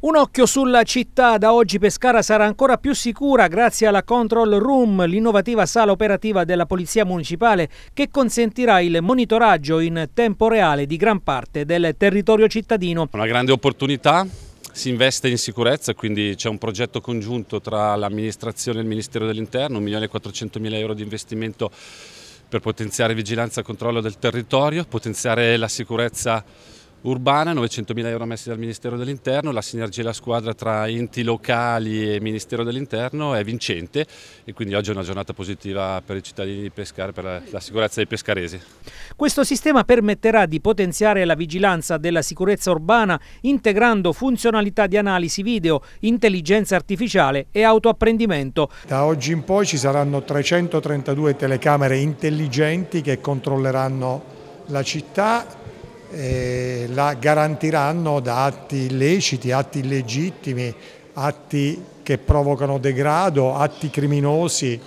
Un occhio sulla città, da oggi Pescara sarà ancora più sicura grazie alla Control Room, l'innovativa sala operativa della Polizia Municipale che consentirà il monitoraggio in tempo reale di gran parte del territorio cittadino. Una grande opportunità, si investe in sicurezza, quindi c'è un progetto congiunto tra l'amministrazione e il Ministero dell'Interno, 1.400.000 euro di investimento per potenziare vigilanza e controllo del territorio, potenziare la sicurezza urbana, 900.000 euro messi dal Ministero dell'Interno, la sinergia e la squadra tra enti locali e Ministero dell'Interno è vincente e quindi oggi è una giornata positiva per i cittadini di Pescara, per la sicurezza dei pescaresi. Questo sistema permetterà di potenziare la vigilanza della sicurezza urbana integrando funzionalità di analisi video, intelligenza artificiale e autoapprendimento. Da oggi in poi ci saranno 332 telecamere intelligenti che controlleranno la città eh, la garantiranno da atti illeciti, atti illegittimi, atti che provocano degrado, atti criminosi.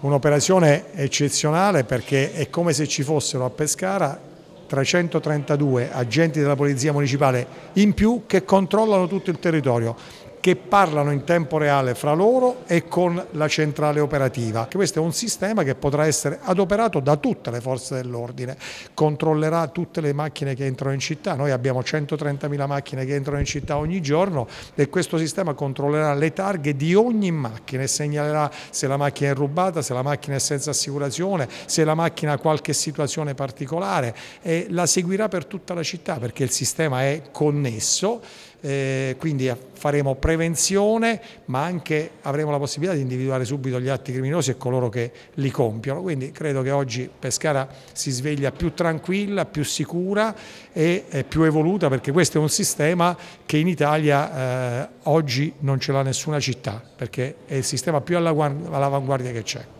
Un'operazione eccezionale perché è come se ci fossero a Pescara 332 agenti della Polizia Municipale in più che controllano tutto il territorio che parlano in tempo reale fra loro e con la centrale operativa. Questo è un sistema che potrà essere adoperato da tutte le forze dell'ordine, controllerà tutte le macchine che entrano in città, noi abbiamo 130.000 macchine che entrano in città ogni giorno e questo sistema controllerà le targhe di ogni macchina e segnalerà se la macchina è rubata, se la macchina è senza assicurazione, se la macchina ha qualche situazione particolare e la seguirà per tutta la città perché il sistema è connesso eh, quindi faremo prevenzione ma anche avremo la possibilità di individuare subito gli atti criminosi e coloro che li compiono, quindi credo che oggi Pescara si sveglia più tranquilla, più sicura e più evoluta perché questo è un sistema che in Italia eh, oggi non ce l'ha nessuna città perché è il sistema più all'avanguardia che c'è.